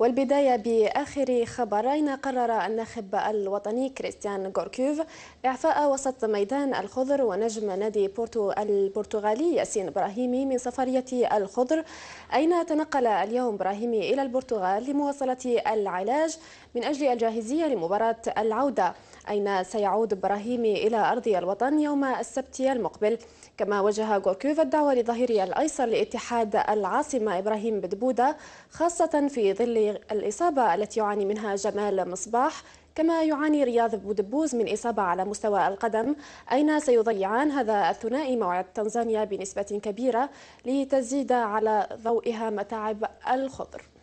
والبداية بآخر خبرين قرر الناخب الوطني كريستيان غوركيوف إعفاء وسط ميدان الخضر ونجم نادي بورتو البرتغالي ياسين إبراهيمي من سفرية الخضر أين تنقل اليوم إبراهيمي إلى البرتغال لمواصلة العلاج من أجل الجاهزية لمباراة العودة أين سيعود إبراهيمي إلى أرض الوطن يوم السبت المقبل كما وجه غوركوف الدعوة لظهير الأيسر لاتحاد العاصمة إبراهيم بدبودة خاصة في ظل الإصابة التي يعاني منها جمال مصباح كما يعاني رياض بودبوز من إصابة على مستوى القدم أين سيضيعان هذا الثنائي موعد تنزانيا بنسبة كبيرة لتزيد على ضوئها متاعب الخضر